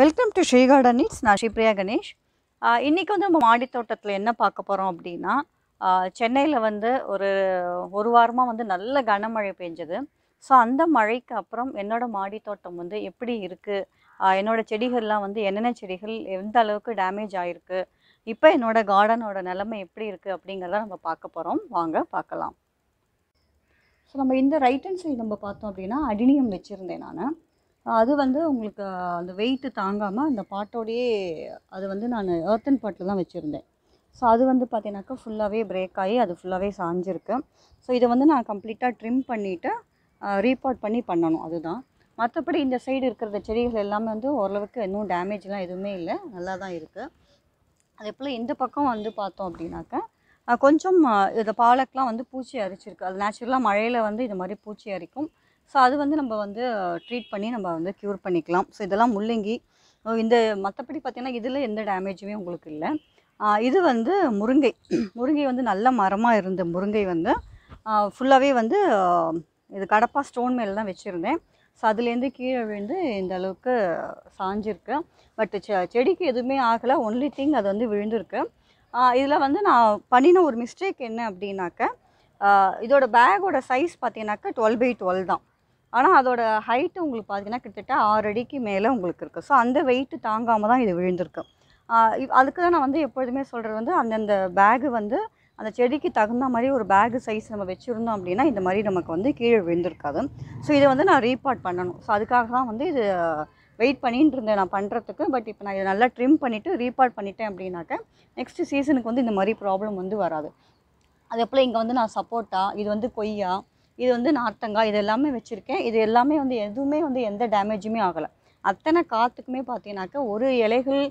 welcome to Sri garden it's நான் ஸ்ரீபிரியா கணேஷ் இன்றைக்கி வந்து நம்ம மாடித்தோட்டத்தில் என்ன பார்க்க போகிறோம் அப்படின்னா சென்னையில் வந்து ஒரு ஒரு வாரமாக வந்து நல்ல கனமழை பெஞ்சது ஸோ அந்த மழைக்கு அப்புறம் என்னோடய மாடித்தோட்டம் வந்து எப்படி இருக்குது என்னோடய செடிகள்லாம் வந்து என்னென்ன செடிகள் எந்த அளவுக்கு டேமேஜ் ஆகிருக்கு இப்போ என்னோடய கார்டனோட நிலமை எப்படி இருக்குது அப்படிங்கிறத நம்ம பார்க்க போகிறோம் வாங்க பார்க்கலாம் ஸோ நம்ம இந்த ரைட் ஹேண்ட் சைடு நம்ம பார்த்தோம் அப்படின்னா அடினியம் வச்சுருந்தேன் நான் அது வந்து உங்களுக்கு அந்த வெயிட்டு தாங்காமல் அந்த பாட்டோடையே அது வந்து நான் ஏர்த்தன் பாட்டில் தான் வச்சுருந்தேன் ஸோ அது வந்து பார்த்தீங்கன்னாக்கா ஃபுல்லாகவே பிரேக் ஆகி அது ஃபுல்லாகவே சாஞ்சிருக்கு ஸோ இதை வந்து நான் கம்ப்ளீட்டாக ட்ரிம் பண்ணிவிட்டு ரீபாட் பண்ணி பண்ணணும் அதுதான் மற்றபடி இந்த சைடு இருக்கிற செடிகள் எல்லாமே வந்து ஓரளவுக்கு இன்னும் டேமேஜ்லாம் எதுவுமே இல்லை நல்லா தான் இருக்குது அதே போல் இந்த பக்கம் வந்து பார்த்தோம் அப்படின்னாக்கா கொஞ்சம் இந்த பாலக்கெலாம் வந்து பூச்சி அரிச்சிருக்கு அது நேச்சுரலாக மழையில் வந்து இது மாதிரி பூச்சி அரிக்கும் ஸோ அது வந்து நம்ம வந்து ட்ரீட் பண்ணி நம்ம வந்து க்யூர் பண்ணிக்கலாம் ஸோ இதெல்லாம் முள்ளங்கி இந்த மற்றபடி பார்த்திங்கன்னா இதில் எந்த டேமேஜுமே உங்களுக்கு இல்லை இது வந்து முருங்கை முருங்கை வந்து நல்ல மரமாக இருந்த முருங்கை வந்து ஃபுல்லாகவே வந்து இது கடப்பா ஸ்டோன் மேலே தான் வச்சுருந்தேன் ஸோ அதுலேருந்து கீழே விழுந்து இந்த அளவுக்கு சாஞ்சிருக்கு பட் செடிக்கு எதுவுமே ஆகலை ஒன்லி திங் அது வந்து விழுந்திருக்கு இதில் வந்து நான் பண்ணின ஒரு மிஸ்டேக் என்ன அப்படின்னாக்க இதோட பேக்கோட சைஸ் பார்த்தீங்கன்னாக்கா டுவெல் பை டுவெல் தான் ஆனால் அதோட ஹைட்டு உங்களுக்கு பார்த்தீங்கன்னா கிட்டத்தட்ட ஆறு அடிக்கு மேலே உங்களுக்கு இருக்குது ஸோ அந்த வெயிட்டு தாங்காமல் தான் இது விழுந்திருக்கு அதுக்கு தான் நான் வந்து எப்பொழுதுமே சொல்கிறது வந்து அந்தந்த பேகு வந்து அந்த செடிக்கு தகுந்த மாதிரி ஒரு பேகு சைஸ் நம்ம வச்சுருந்தோம் அப்படின்னா இந்த மாதிரி நமக்கு வந்து கீழே விழுந்திருக்காது ஸோ இதை வந்து நான் ரீபார்ட் பண்ணணும் ஸோ அதுக்காக தான் வந்து இது வெயிட் பண்ணிட்டு இருந்தேன் நான் பண்ணுறதுக்கு பட் இப்போ நான் இதை நல்லா ட்ரிம் பண்ணிவிட்டு ரீபார்ட் பண்ணிட்டேன் அப்படின்னாக்க நெக்ஸ்ட்டு சீசனுக்கு வந்து இந்த மாதிரி ப்ராப்ளம் வந்து வராது அதே போல் இங்கே வந்து நான் சப்போட்டா இது வந்து கொய்யா இது வந்து நார்த்தங்காய் இது எல்லாமே வச்சுருக்கேன் இது எல்லாமே வந்து எதுவுமே வந்து எந்த டேமேஜுமே ஆகலை அத்தனை காற்றுக்குமே பார்த்தீங்கன்னாக்கா ஒரு இலைகள்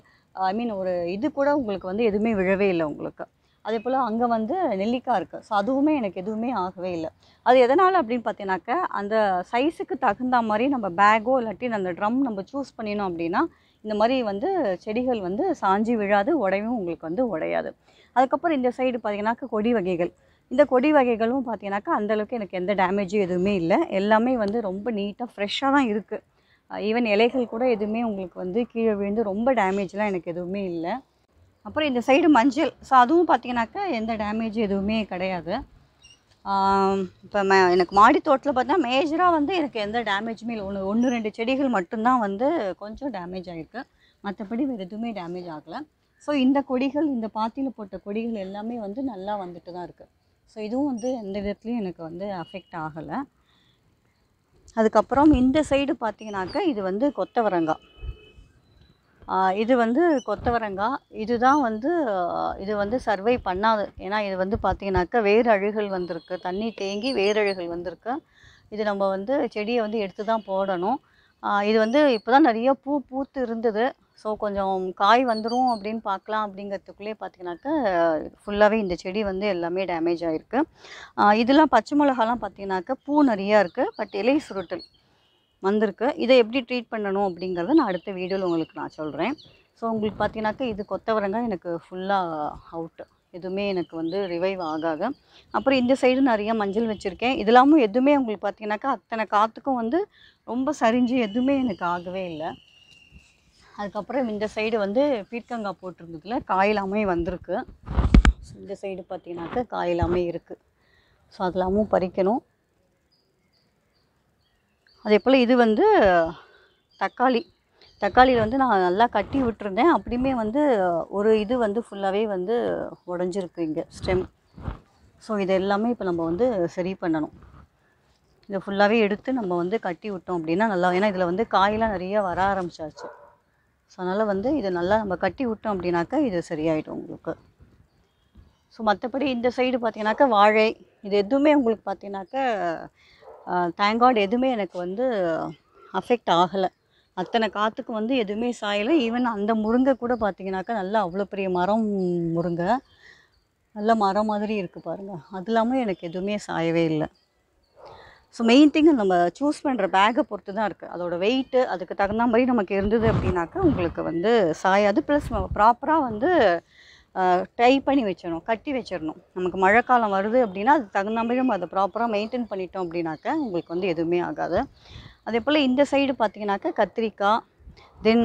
ஐ மீன் ஒரு இது கூட உங்களுக்கு வந்து எதுவுமே விழவே இல்லை உங்களுக்கு அதே போல் அங்கே வந்து நெல்லிக்காய் இருக்குது ஸோ அதுவுமே எனக்கு எதுவுமே ஆகவே இல்லை அது எதனால் அப்படின்னு பார்த்தீங்கன்னாக்கா அந்த சைஸுக்கு தகுந்த மாதிரி நம்ம பேக்கோ இல்லாட்டி அந்த ட்ரம் நம்ம சூஸ் பண்ணினோம் அப்படின்னா இந்த மாதிரி வந்து செடிகள் வந்து சாஞ்சி விழாது உடையும் உங்களுக்கு வந்து உடையாது அதுக்கப்புறம் இந்த சைடு பார்த்திங்கனாக்கா கொடி வகைகள் இந்த கொடி வகைகளும் பார்த்தீங்கன்னாக்கா அந்தளவுக்கு எனக்கு எந்த டேமேஜும் எதுவுமே இல்லை எல்லாமே வந்து ரொம்ப நீட்டாக ஃப்ரெஷ்ஷாக தான் இருக்குது ஈவன் இலைகள் கூட எதுவுமே உங்களுக்கு வந்து கீழே விழுந்து ரொம்ப டேமேஜ்லாம் எனக்கு எதுவுமே இல்லை அப்புறம் இந்த சைடு மஞ்சள் ஸோ அதுவும் பார்த்தீங்கன்னாக்கா எந்த டேமேஜ் எதுவுமே கிடையாது இப்போ ம எனக்கு மாடி தோட்டத்தில் பார்த்தா மேஜராக வந்து எனக்கு எந்த டேமேஜுமே இல்லை ஒன்று ஒன்று ரெண்டு செடிகள் மட்டும்தான் வந்து கொஞ்சம் டேமேஜ் ஆகிருக்கு மற்றபடி வேறு எதுவுமே டேமேஜ் ஆகலை ஸோ இந்த கொடிகள் இந்த பாத்தியில் போட்ட கொடிகள் எல்லாமே வந்து நல்லா வந்துட்டு தான் இருக்குது ஸோ இதுவும் வந்து எந்த விதத்துலையும் எனக்கு வந்து அஃபெக்ட் ஆகலை அதுக்கப்புறம் இந்த சைடு பார்த்தீங்கனாக்கா இது வந்து கொத்தவரங்காய் இது வந்து கொத்தவரங்காய் இதுதான் வந்து இது வந்து சர்வை பண்ணாது ஏன்னா இது வந்து பார்த்திங்கனாக்கா அழுகல் வந்திருக்கு தண்ணி தேங்கி வேரழுகல் வந்திருக்கு இது நம்ம வந்து செடியை வந்து எடுத்து தான் போடணும் இது வந்து இப்போ தான் நிறைய பூ பூத்து இருந்தது ஸோ கொஞ்சம் காய் வந்துடும் அப்படின்னு பார்க்கலாம் அப்படிங்கிறதுக்குள்ளே பார்த்தீங்கன்னாக்கா ஃபுல்லாகவே இந்த செடி வந்து எல்லாமே டேமேஜ் ஆகிருக்கு இதெல்லாம் பச்சை மிளகாலாம் பார்த்தீங்கன்னாக்கா பூ நிறையா இருக்குது பட் இலை சுருட்டல் வந்திருக்கு இதை எப்படி ட்ரீட் பண்ணணும் அப்படிங்கிறத நான் அடுத்த வீடியோவில் உங்களுக்கு நான் சொல்கிறேன் ஸோ உங்களுக்கு பார்த்தீங்கன்னாக்கா இது கொத்தவரங்காய் எனக்கு ஃபுல்லாக அவுட்டு எதுவுமே எனக்கு வந்து ரிவைவ் ஆகாது அப்புறம் இந்த சைடு நிறைய மஞ்சள் வச்சுருக்கேன் இதெல்லாமும் எதுவுமே உங்களுக்கு பார்த்தீங்கன்னாக்கா அத்தனை காற்றுக்கும் வந்து ரொம்ப சரிஞ்சு எதுவுமே எனக்கு ஆகவே இல்லை அதுக்கப்புறம் இந்த சைடு வந்து பீர்க்கங்காய் போட்டிருந்ததுல காயெல்லாமே வந்திருக்கு இந்த சைடு பார்த்தீங்கன்னாக்க காயெல்லாமே இருக்குது ஸோ அதெல்லாமும் பறிக்கணும் அதே போல் இது வந்து தக்காளி தக்காளியில் வந்து நான் நல்லா கட்டி விட்டுருந்தேன் அப்படியுமே வந்து ஒரு இது வந்து ஃபுல்லாகவே வந்து உடஞ்சிருக்கு இங்கே ஸ்டெம் ஸோ இது எல்லாமே இப்போ நம்ம வந்து சரி பண்ணணும் இதை ஃபுல்லாகவே எடுத்து நம்ம வந்து கட்டி விட்டோம் அப்படின்னா நல்லா ஏன்னா இதில் வந்து காயெலாம் நிறைய வர ஆரம்பிச்சாச்சு ஸோ அதனால் வந்து இதை நல்லா நம்ம கட்டி விட்டோம் அப்படின்னாக்கா இது சரியாயிடும் உங்களுக்கு ஸோ மற்றபடி இந்த சைடு பார்த்தீங்கன்னாக்கா வாழை இது எதுவுமே உங்களுக்கு பார்த்தீங்கன்னாக்கா தேங்காட் எதுவுமே எனக்கு வந்து அஃபெக்ட் ஆகலை அத்தனை காற்றுக்கு வந்து எதுவுமே சாயலை ஈவன் அந்த முருங்கை கூட பார்த்தீங்கன்னாக்கா நல்லா அவ்வளோ பெரிய மரம் முருங்கை நல்ல மரம் மாதிரி இருக்குது பாருங்கள் அது இல்லாமல் எனக்கு எதுவுமே சாயவே இல்லை ஸோ மெயின் திங் நம்ம சூஸ் பண்ணுற பேக்கை பொறுத்து தான் இருக்குது அதோடய வெயிட்டு அதுக்கு தகுந்த மாதிரி நமக்கு இருந்தது அப்படின்னாக்கா உங்களுக்கு வந்து சாயாது ப்ளஸ் ப்ராப்பராக வந்து டை பண்ணி வச்சிடணும் கட்டி வச்சிடணும் நமக்கு மழைக்காலம் வருது அப்படின்னா அதுக்கு தகுந்த மாதிரி நம்ம அதை ப்ராப்பராக மெயின்டைன் பண்ணிட்டோம் அப்படின்னாக்கா உங்களுக்கு வந்து எதுவுமே ஆகாது அதே போல் இந்த சைடு பார்த்திங்கனாக்கா கத்திரிக்காய் தென்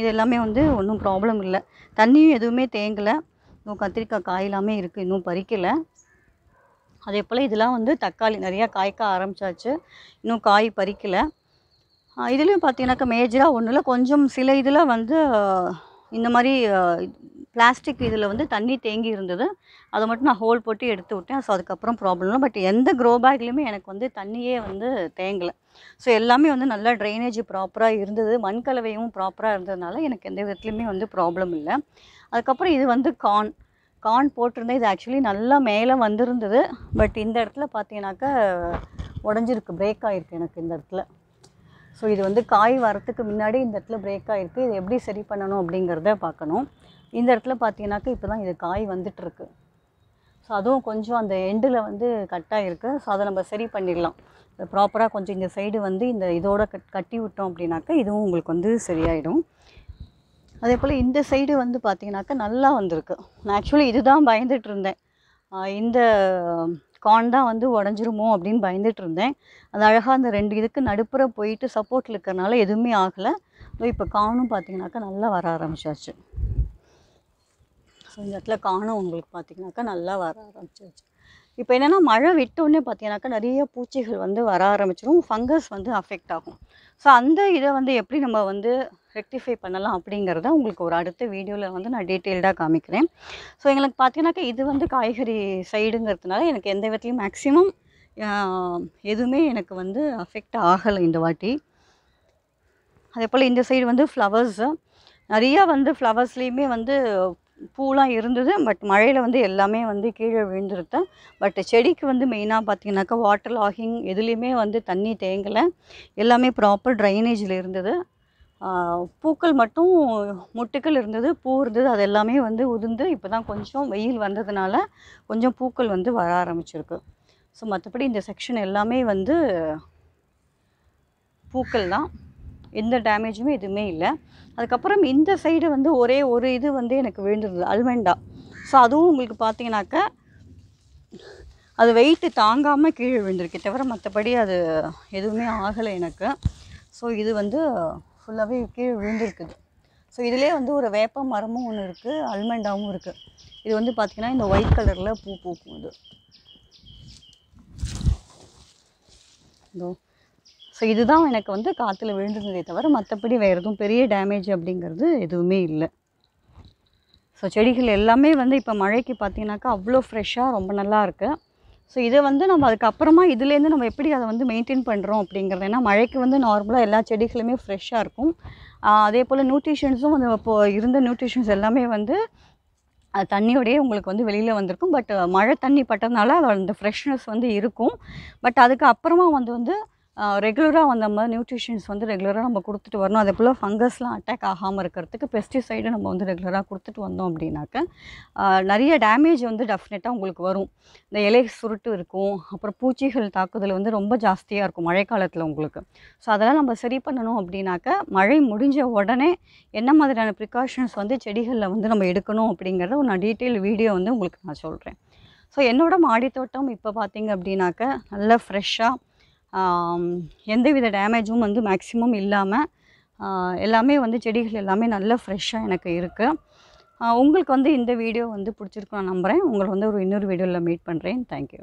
இது எல்லாமே வந்து ஒன்றும் ப்ராப்ளம் இல்லை தண்ணியும் எதுவுமே தேங்கலை இன்னும் கத்திரிக்காய் காயெல்லாமே இருக்குது இன்னும் பறிக்கலை அதே போல் இதெல்லாம் வந்து தக்காளி நிறையா காய்க்க ஆரம்பித்தாச்சு இன்னும் காய் பறிக்கலை இதுலேயும் பார்த்தீங்கன்னாக்கா மேஜராக ஒன்றும் இல்லை கொஞ்சம் சில இதில் வந்து இந்த மாதிரி பிளாஸ்டிக் இதில் வந்து தண்ணி தேங்கி இருந்தது அதை மட்டும் நான் ஹோல் போட்டு எடுத்து விட்டேன் ஸோ அதுக்கப்புறம் ப்ராப்ளம் இல்லை பட் எந்த க்ரோ பேக்லேயுமே எனக்கு வந்து தண்ணியே வந்து தேங்கலை ஸோ எல்லாமே வந்து நல்லா ட்ரைனேஜ் ப்ராப்பராக இருந்தது மண் கலவையும் ப்ராப்பராக இருந்ததுனால எனக்கு எந்த விதத்துலையுமே வந்து ப்ராப்ளம் இல்லை அதுக்கப்புறம் இது வந்து கார்ன் கான் போட்டிருந்தேன் இது ஆக்சுவலி நல்லா மேலே வந்திருந்தது பட் இந்த இடத்துல பார்த்தீங்கன்னாக்கா உடஞ்சிருக்கு பிரேக் ஆகிருக்கு எனக்கு இந்த இடத்துல ஸோ இது வந்து காய் வரத்துக்கு முன்னாடி இந்த இடத்துல பிரேக் ஆகிருக்கு இது எப்படி சரி பண்ணணும் அப்படிங்கிறத பார்க்கணும் இந்த இடத்துல பார்த்தீங்கன்னாக்க இப்போ தான் இது காய் வந்துட்டுருக்கு ஸோ அதுவும் கொஞ்சம் அந்த எண்டில் வந்து கட்டாக இருக்குது ஸோ அதை நம்ம சரி பண்ணிடலாம் ப்ராப்பராக கொஞ்சம் இந்த சைடு வந்து இந்த இதோட கட் கட்டி விட்டோம் அப்படின்னாக்க இதுவும் உங்களுக்கு வந்து சரியாயிடும் அதே போல் இந்த சைடு வந்து பார்த்தீங்கன்னாக்கா நல்லா வந்திருக்கு நான் ஆக்சுவலி இதுதான் பயந்துட்டு இருந்தேன் இந்த கான் தான் வந்து உடஞ்சிருமோ அப்படின்னு பயந்துட்டு இருந்தேன் அது அழகாக அந்த ரெண்டு இதுக்கு நடுப்புற போயிட்டு சப்போர்ட்டில் இருக்கிறனால எதுவுமே ஆகலை இப்போ காணும் பார்த்தீங்கன்னாக்கா நல்லா வர ஆரம்பிச்சாச்சு ஸோ இந்த இடத்துல காணும் உங்களுக்கு பார்த்தீங்கன்னாக்கா நல்லா வர ஆரம்பிச்சாச்சு இப்போ என்னென்னா மழை விட்டோடனே பார்த்தீங்கன்னாக்கா நிறைய பூச்சிகள் வந்து வர ஆரம்பிச்சிடும் ஃபங்கஸ் வந்து அஃபெக்ட் ஆகும் ஸோ அந்த இதை வந்து எப்படி நம்ம வந்து ரெக்டிஃபை பண்ணலாம் அப்படிங்கிறத உங்களுக்கு ஒரு அடுத்த வீடியோவில் வந்து நான் டீட்டெயில்டாக காமிக்கிறேன் ஸோ எங்களுக்கு பார்த்தீங்கன்னாக்கா இது வந்து காய்கறி சைடுங்கிறதுனால எனக்கு எந்த விதத்துலையும் மேக்ஸிமம் எதுவுமே எனக்கு வந்து அஃபெக்ட் ஆகலை இந்த வாட்டி அதே போல் இந்த சைடு வந்து ஃப்ளவர்ஸு நிறையா வந்து ஃப்ளவர்ஸ்லேயுமே வந்து பூலாம் இருந்தது பட் மழையில் வந்து எல்லாமே வந்து கீழே விழுந்துருது பட் செடிக்கு வந்து மெயினாக பார்த்தீங்கன்னாக்கா வாட்டர் லாகிங் எதுலேயுமே வந்து தண்ணி தேங்கலை எல்லாமே ப்ராப்பர் ட்ரைனேஜில் இருந்தது பூக்கள் மட்டும் முட்டுக்கள் இருந்தது பூ இருந்தது அது எல்லாமே வந்து உதிர்ந்து இப்போ தான் கொஞ்சம் வெயில் வந்ததுனால கொஞ்சம் பூக்கள் வந்து வர ஆரம்பிச்சிருக்கு ஸோ மற்றபடி இந்த செக்ஷன் எல்லாமே வந்து பூக்கள் தான் எந்த டேமேஜுமே எதுவுமே இல்லை அதுக்கப்புறம் இந்த சைடு வந்து ஒரே ஒரு இது வந்து எனக்கு விழுந்துருது அல்மெண்டா ஸோ அதுவும் உங்களுக்கு பார்த்தீங்கன்னாக்க அது வெயிட்டு தாங்காமல் கீழே விழுந்திருக்கு தவிர மற்றபடி அது எதுவுமே ஆகலை எனக்கு ஸோ இது வந்து ஃபுல்லாகவே கீழே விழுந்திருக்குது ஸோ இதிலே வந்து ஒரு வேப்ப மரமும் ஒன்று இருக்குது அல்மெண்டாவும் இருக்குது இது வந்து பார்த்திங்கன்னா இந்த ஒயிட் கலரில் பூ பூக்கும் இது இதோ ஸோ இதுதான் எனக்கு வந்து காற்றுல விழுந்ததே தவிர மற்றபடி வேறு எதுவும் பெரிய டேமேஜ் அப்படிங்கிறது எதுவுமே இல்லை ஸோ செடிகள் எல்லாமே வந்து இப்போ மழைக்கு பார்த்தீங்கனாக்கா அவ்வளோ ஃப்ரெஷ்ஷாக ரொம்ப நல்லா இருக்குது ஸோ இதை வந்து நம்ம அதுக்கப்புறமா இதுலேருந்து நம்ம எப்படி அதை வந்து மெயின்டைன் பண்ணுறோம் அப்படிங்கிறது ஏன்னா மழைக்கு வந்து நார்மலாக எல்லா செடிகளுமே ஃப்ரெஷ்ஷாக இருக்கும் அதே போல் நியூட்ரிஷன்ஸும் வந்து இப்போது இருந்த நியூட்ரிஷன்ஸ் எல்லாமே வந்து தண்ணியோடையே உங்களுக்கு வந்து வெளியில் வந்திருக்கும் பட் மழை தண்ணி பட்டதுனால அதோட அந்த ஃப்ரெஷ்னஸ் வந்து இருக்கும் பட் அதுக்கு அப்புறமா வந்து வந்து ரெகுலராக வந்த மாதிரி நியூட்ரிஷன்ஸ் வந்து ரெகுலராக நம்ம கொடுத்துட்டு வரணும் அதே போல் ஃபங்கஸ்லாம் அட்டாக் ஆகாமல் இருக்கிறதுக்கு பெஸ்டிசைடு நம்ம வந்து ரெகுலராக கொடுத்துட்டு வந்தோம் அப்படின்னாக்கா நிறைய டேமேஜ் வந்து டெஃபினட்டாக உங்களுக்கு வரும் இந்த இலை சுருட்டு இருக்கும் அப்புறம் பூச்சிகள் தாக்குதல் வந்து ரொம்ப ஜாஸ்தியாக இருக்கும் மழை காலத்தில் உங்களுக்கு ஸோ அதெல்லாம் நம்ம சரி பண்ணணும் அப்படின்னாக்க மழை முடிஞ்ச உடனே என்ன மாதிரியான ப்ரிகாஷன்ஸ் வந்து செடிகளில் வந்து நம்ம எடுக்கணும் அப்படிங்கிறத ஒரு நான் டீட்டெயில் வீடியோ வந்து உங்களுக்கு நான் சொல்கிறேன் ஸோ என்னோடய மாடித்தோட்டம் இப்போ பார்த்திங்க அப்படின்னாக்க நல்லா ஃப்ரெஷ்ஷாக எந்தவித டேமேஜும் வந்து மேக்ஸிமம் இல்லாமல் எல்லாமே வந்து செடிகள் எல்லாமே நல்ல ஃப்ரெஷ்ஷாக எனக்கு இருக்குது உங்களுக்கு வந்து இந்த வீடியோ வந்து பிடிச்சிருக்கும் நான் நம்புகிறேன் உங்களை வந்து ஒரு இன்னொரு வீடியோவில் மீட் பண்ணுறேன் தேங்க்யூ